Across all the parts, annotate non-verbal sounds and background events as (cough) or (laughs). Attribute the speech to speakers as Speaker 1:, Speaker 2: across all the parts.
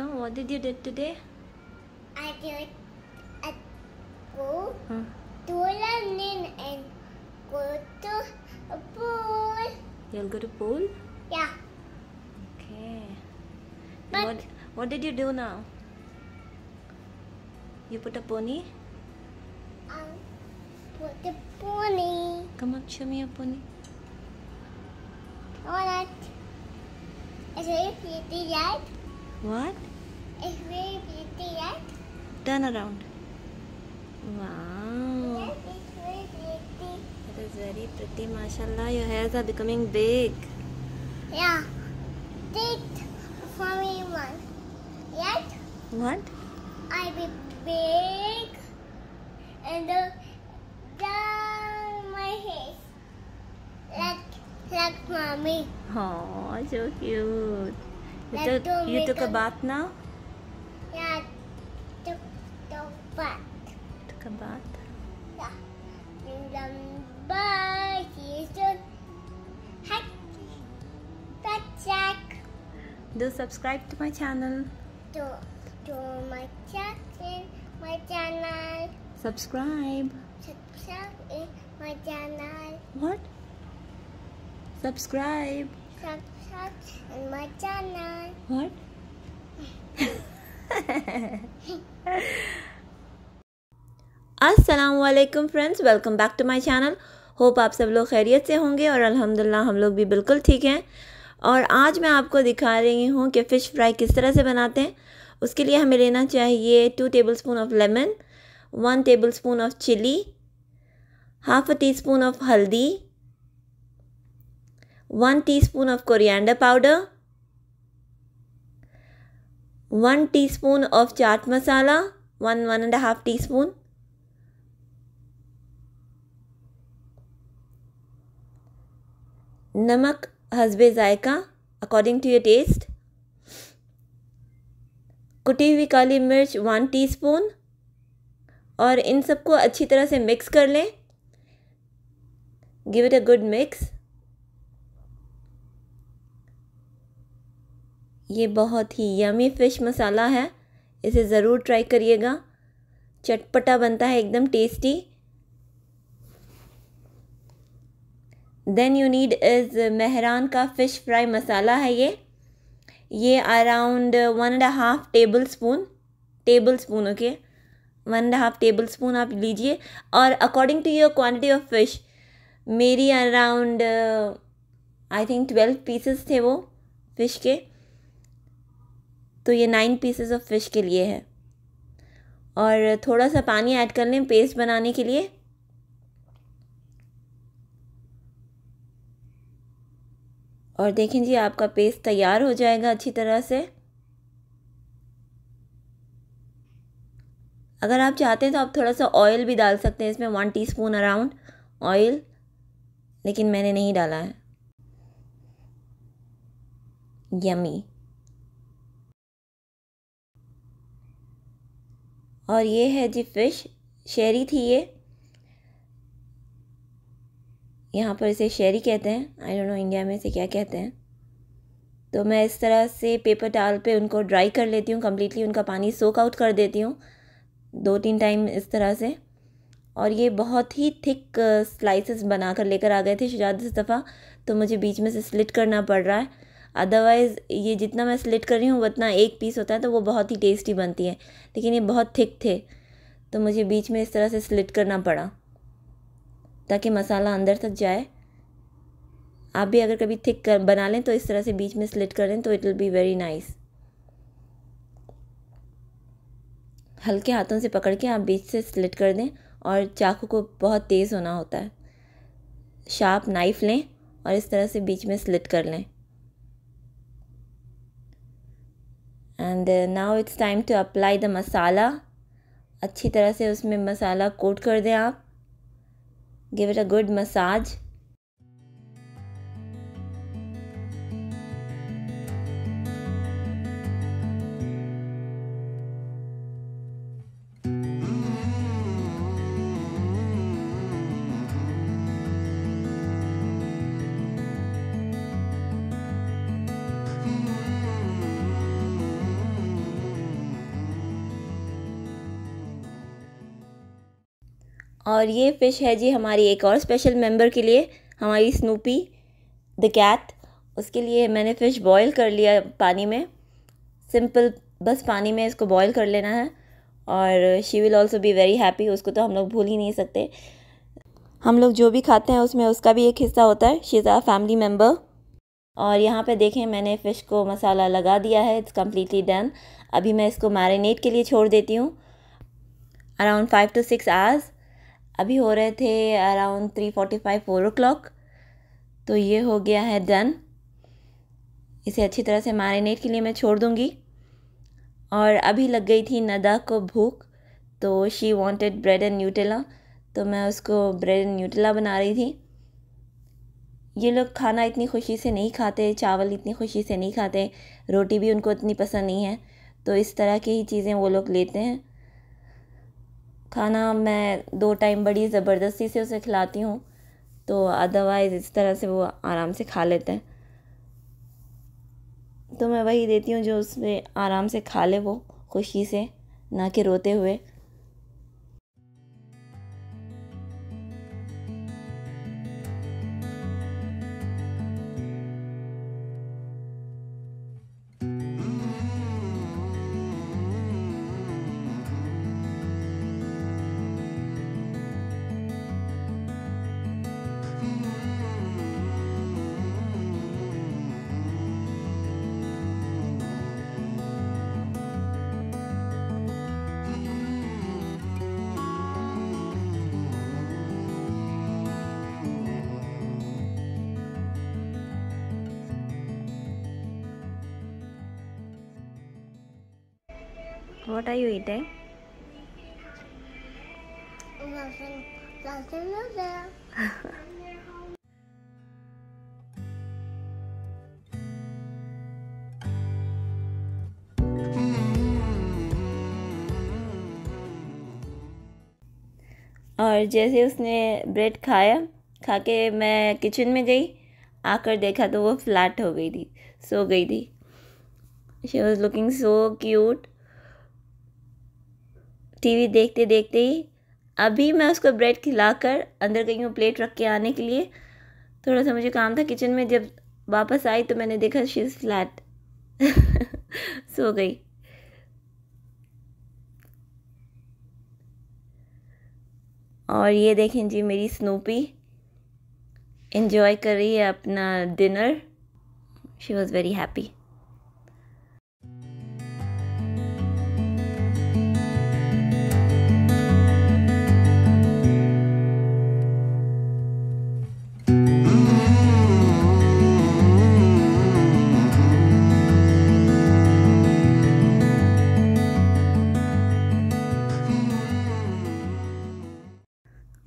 Speaker 1: So what did you do today? I did at go huh? to London and go to a pool. You'll go to pool? Yeah. Okay. But what what did you do now? You put a pony? I put a pony. Come on, show me a pony. What? Is it pretty, that? What? It's very pretty, right? Turn around. Wow. Yes, it's very pretty. It is very pretty, mashallah. Your hairs are becoming big. Yeah. Big, for me one. Yes? What? I be big and the down my hair. Like like mommy. Oh, so cute. You, like took, you took a bath now? Took a bath. Yeah. And then bye, see you soon. Hi, Bat Jack. Do subscribe to my channel. Do. to my channel, my channel. Subscribe. Subscribe in my channel. What? Subscribe. Subscribe in my channel. What? (laughs) असलम friends welcome back to my channel hope आप सब लोग खैरियत से होंगे और अल्हम्दुलिल्लाह हम लोग भी बिल्कुल ठीक हैं और आज मैं आपको दिखा रही हूँ कि फ़िश फ्राई किस तरह से बनाते हैं उसके लिए हमें लेना चाहिए two tablespoon of lemon one tablespoon of chilli half a teaspoon of haldi one teaspoon of coriander powder one teaspoon of chaat masala one one and half teaspoon namak हसबे ज़ायका according to your taste कुटी हुई काली मिर्च one teaspoon और इन सबको अच्छी तरह से मिक्स कर लें give it a good mix ये बहुत ही यमी फ़िश मसाला है इसे ज़रूर ट्राई करिएगा चटपटा बनता है एकदम tasty then you need is Mehran का फ़िश फ्राई मसाला है ये ये around one and half tablespoon tablespoon okay one and half tablespoon आप लीजिए और according to your quantity of fish मेरी around I think twelve pieces थे वो फ़िश के तो ये नाइन पीसेस ऑफ फ़िश के लिए है और थोड़ा सा पानी ऐड कर लें पेस्ट बनाने के लिए और देखें जी आपका पेस्ट तैयार हो जाएगा अच्छी तरह से अगर आप चाहते हैं तो आप थोड़ा सा ऑयल भी डाल सकते हैं इसमें वन टीस्पून अराउंड ऑयल लेकिन मैंने नहीं डाला है यमी और ये है जी फिश शेरी थी ये यहाँ पर इसे शेरी कहते हैं आई डोंट नो इंडिया में इसे क्या कहते हैं तो मैं इस तरह से पेपर टाल पे उनको ड्राई कर लेती हूँ कम्प्लीटली उनका पानी सोक आउट कर देती हूँ दो तीन टाइम इस तरह से और ये बहुत ही थिक स्लाइसेस बना कर लेकर आ गए थे शुजात इस दफ़ा तो मुझे बीच में से स्लिट करना पड़ रहा है अदरवाइज़ ये जितना मैं स्लिट कर रही हूँ उतना एक पीस होता है तो वो बहुत ही टेस्टी बनती है लेकिन ये बहुत थिक थे तो मुझे बीच में इस तरह से स्लिट करना पड़ा ताकि मसाला अंदर तक जाए आप भी अगर कभी थिक कर बना लें तो इस तरह से बीच में स्लिट करें तो it will be very nice हल्के हाथों से पकड़ के आप बीच से स्लिट कर दें और चाकू को बहुत तेज़ होना होता है शार्प नाइफ़ लें और इस तरह से बीच में स्लिट कर लें and now it's time to apply the masala अच्छी तरह से उसमें मसाला कोट कर दें आप give it a good massage और ये फ़िश है जी हमारी एक और स्पेशल मेंबर के लिए हमारी स्नूपी द कैट उसके लिए मैंने फ़िश बॉईल कर लिया पानी में सिंपल बस पानी में इसको बॉईल कर लेना है और she will also be very happy उसको तो हम लोग भूल ही नहीं सकते हम लोग जो भी खाते हैं उसमें उसका भी एक हिस्सा होता है she is a family member और यहाँ पे देखें मैंने फ़िश को मसाला लगा दिया है इट्स कम्प्लीटली डन अभी मैं इसको मैरिनेट के लिए छोड़ देती हूँ around five to six hours अभी हो रहे थे around three forty five four o'clock तो ये हो गया है डन इसे अच्छी तरह से मैरिनेट के लिए मैं छोड़ दूँगी और अभी लग गई थी नदा को भूख तो she wanted bread and Nutella तो मैं उसको ब्रेड एंड न्यूटेला बना रही थी ये लोग खाना इतनी खुशी से नहीं खाते चावल इतनी खुशी से नहीं खाते रोटी भी उनको इतनी पसंद नहीं है तो इस तरह की ही चीज़ें वो लोग लेते हैं खाना मैं दो टाइम बड़ी ज़बरदस्ती से उसे खिलाती हूँ तो अदरवाइज़ इस तरह से वो आराम से खा लेते हैं तो मैं वही देती हूँ जो उसमें आराम से खा ले वो खुशी से ना कि रोते हुए What are you eating? Nothing. Nothing. और जैसे उसने ब्रेड खाया खा के मैं किचन में गई आकर देखा तो वो फ्लैट हो गई थी सो गई थी she was looking so cute TV देखते देखते ही अभी मैं उसको ब्रेड खिलाकर अंदर गई हूँ प्लेट रख के आने के लिए थोड़ा सा मुझे काम था किचन में जब वापस आई तो मैंने देखा शी इज़ फ्लैट (laughs) सो गई और ये देखें जी मेरी स्नूपी इन्जॉय कर रही है अपना dinner she was very happy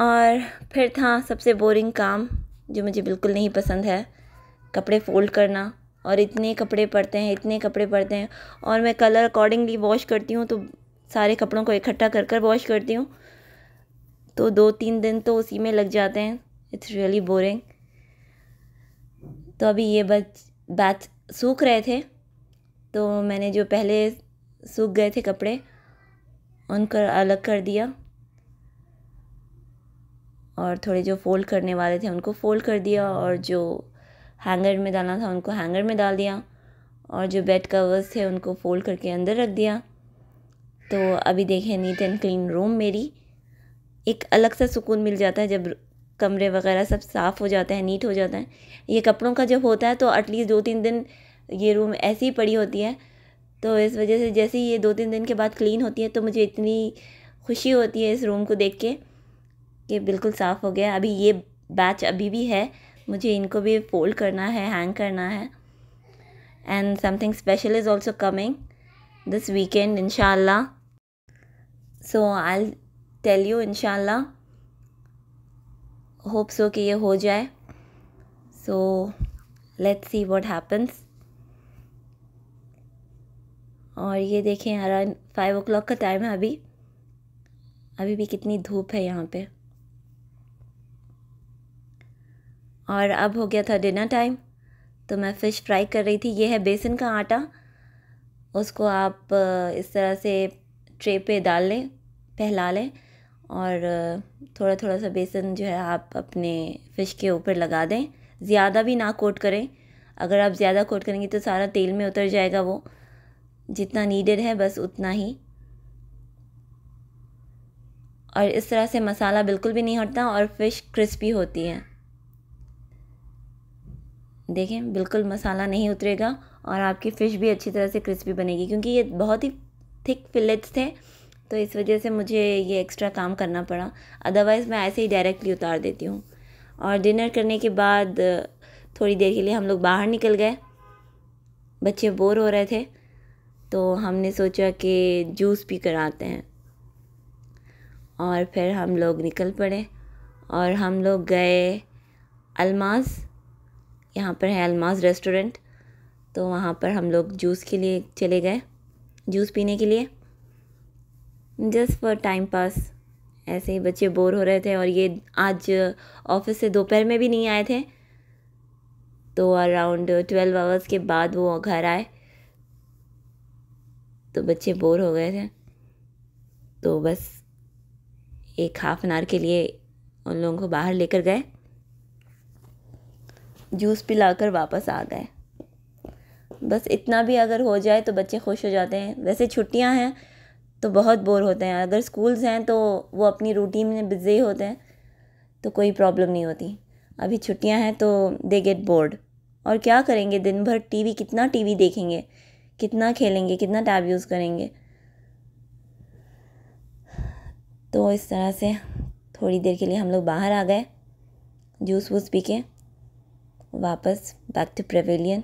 Speaker 1: और फिर था सबसे बोरिंग काम जो मुझे बिल्कुल नहीं पसंद है कपड़े फ़ोल्ड करना और इतने कपड़े पड़ते हैं इतने कपड़े पड़ते हैं और मैं कलर अकॉर्डिंगली वॉश करती हूँ तो सारे कपड़ों को इकट्ठा कर कर वॉश करती हूँ तो दो तीन दिन तो उसी में लग जाते हैं इट्स रियली बोरिंग तो अभी ये बच बैच सूख रहे थे तो मैंने जो पहले सूख गए थे कपड़े उनको अलग कर दिया और थोड़े जो फ़ोल्ड करने वाले थे उनको फ़ोल्ड कर दिया और जो हैंगर में डालना था उनको हैंगर में डाल दिया और जो बेड कवर्स थे उनको फ़ोल्ड करके अंदर रख दिया तो अभी देखें नीट एंड क्लीन रूम मेरी एक अलग सा सुकून मिल जाता है जब कमरे वगैरह सब साफ़ हो जाता है नीट हो जाता है ये कपड़ों का जब होता है तो एटलीस्ट दो तीन दिन ये रूम ऐसी ही पड़ी होती है तो इस वजह से जैसे ही ये दो तीन दिन के बाद क्लीन होती है तो मुझे इतनी खुशी होती है इस रूम को देख के ये बिल्कुल साफ़ हो गया अभी ये बैच अभी भी है मुझे इनको भी फोल्ड करना है हैंग करना है and something special is also coming this weekend इनशाला सो आई टेल यू इनशाला होप सो कि ये हो जाए so let's see what happens और ये देखें अराउंड फाइव ओ क्लॉक का टाइम है अभी अभी भी कितनी धूप है यहाँ पे और अब हो गया था डिनर टाइम तो मैं फ़िश फ्राई कर रही थी ये है बेसन का आटा उसको आप इस तरह से ट्रे पे डाल लें फैला लें और थोड़ा थोड़ा सा बेसन जो है आप अपने फ़िश के ऊपर लगा दें ज़्यादा भी ना कोट करें अगर आप ज़्यादा कोट करेंगे तो सारा तेल में उतर जाएगा वो जितना नीडेड है बस उतना ही और इस तरह से मसाला बिल्कुल भी नहीं हटता और फ़िश क्रिस्पी होती है देखें बिल्कुल मसाला नहीं उतरेगा और आपकी फ़िश भी अच्छी तरह से क्रिस्पी बनेगी क्योंकि ये बहुत ही थिक फिलेट्स थे तो इस वजह से मुझे ये एक्स्ट्रा काम करना पड़ा अदरवाइज़ मैं ऐसे ही डायरेक्टली उतार देती हूँ और डिनर करने के बाद थोड़ी देर के लिए हम लोग बाहर निकल गए बच्चे बोर हो रहे थे तो हमने सोचा कि जूस पी कर आते हैं और फिर हम लोग निकल पड़े और हम लोग गए अलमास यहाँ पर है अलमाज रेस्टोरेंट तो वहाँ पर हम लोग जूस के लिए चले गए जूस पीने के लिए जस्ट फॉर टाइम पास ऐसे ही बच्चे बोर हो रहे थे और ये आज ऑफिस से दोपहर में भी नहीं आए थे तो अराउंड ट्वेल्व आवर्स के बाद वो घर आए तो बच्चे बोर हो गए थे तो बस एक हाफ एन आवर के लिए उन लोगों को बाहर लेकर गए जूस पिलाकर वापस आ गए बस इतना भी अगर हो जाए तो बच्चे खुश हो जाते हैं वैसे छुट्टियां हैं तो बहुत बोर होते हैं अगर स्कूल्स हैं तो वो अपनी रूटीन में बिजी होते हैं तो कोई प्रॉब्लम नहीं होती अभी छुट्टियां हैं तो दे गेट बोर्ड और क्या करेंगे दिन भर टीवी कितना टीवी देखेंगे कितना खेलेंगे कितना टैब यूज़ करेंगे तो इस तरह से थोड़ी देर के लिए हम लोग बाहर आ गए जूस वूस पी के वापस बैक टू प्रवेलियन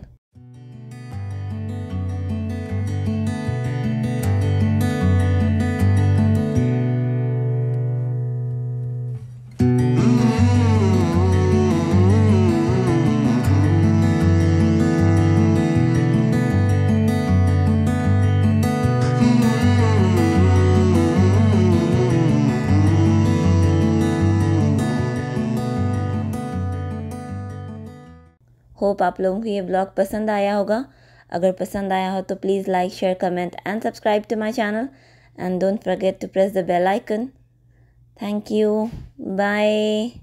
Speaker 1: होप आप लोगों को ये ब्लॉग पसंद आया होगा अगर पसंद आया हो तो please like share comment and subscribe to my channel and don't forget to press the bell icon thank you bye